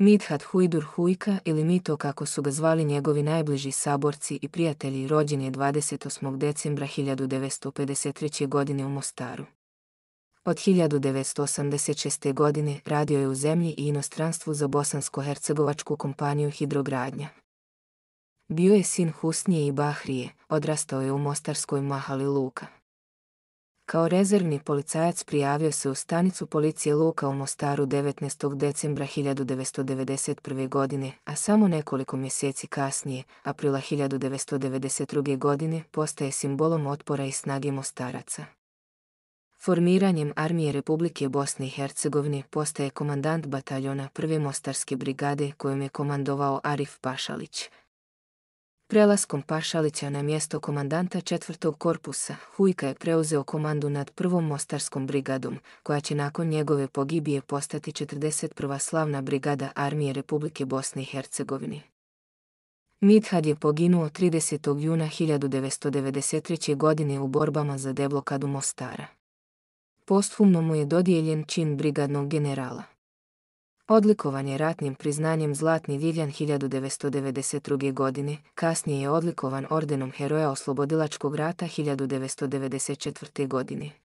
Midhat Huidur Huika ili Mito kako su ga zvali njegovi najbliži saborci i prijatelji rođen je 28. decembra 1953. godine u Mostaru. Od 1986. godine radio je u zemlji i inostranstvu za bosansko-hercegovačku kompaniju Hidrogradnja. Bio je sin Husnije i Bahrije, odrastao je u Mostarskoj Mahali Luka kao rezervni policajac prijavio se u stanicu policije Luka u Mostaru 19. decembra 1991. godine, a samo nekoliko mjeseci kasnije, aprila 1992. godine, postaje simbolom otpora i snage Mostaraca. Formiranjem Armije Republike Bosne i Hercegovine postaje komandant bataljona 1. Mostarske brigade kojom je komandovao Arif Pašalić, Prelaskom Pašalića na mjesto komandanta četvrtog korpusa, Hujka je preuzeo komandu nad prvom Mostarskom brigadom, koja će nakon njegove pogibije postati 41. slavna brigada Armije Republike Bosne i Hercegovine. Midhad je poginuo 30. juna 1993. godine u borbama za deblokadu Mostara. Posthumno mu je dodijeljen čin brigadnog generala. Odlikovan je ratnim priznanjem Zlatni Viljan 1992. godine, kasnije je odlikovan ordenom Heroja Oslobodilačkog rata 1994. godine.